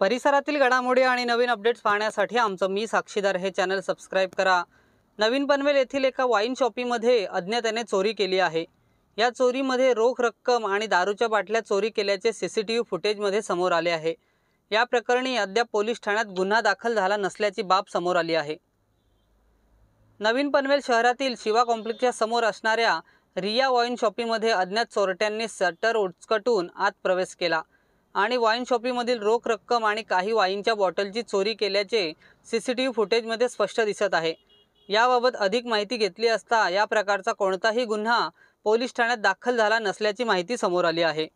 परिसरातील घडामोडी आणि नवीन अपडेट्स पाहण्यासाठी आमचं मी साक्षीदार हे चॅनल सबस्क्राईब करा नवीन पनवेल येथील एका वाईन शॉपीमध्ये अज्ञाताने चोरी केली आहे या चोरीमध्ये रोख रक्कम आणि दारूच्या बाटल्या चोरी केल्याचे सी सी टी व्ही फुटेजमध्ये समोर आले आहे या प्रकरणी अद्याप पोलीस ठाण्यात गुन्हा दाखल झाला नसल्याची बाब समोर आली आहे नवीन पनवेल शहरातील शिवा कॉम्प्लेक्सच्या समोर असणाऱ्या रिया वाईन शॉपीमध्ये अज्ञात चोरट्यांनी सटर उचकटून आत प्रवेश केला आणि वाईन शॉपीमधील रोख रक्कम आणि काही वाईनच्या बॉटलची चोरी केल्याचे सी सी टी व्ही फुटेजमध्ये स्पष्ट दिसत आहे याबाबत अधिक माहिती घेतली असता या प्रकारचा कोणताही गुन्हा पोलीस ठाण्यात दाखल झाला नसल्याची माहिती समोर आली आहे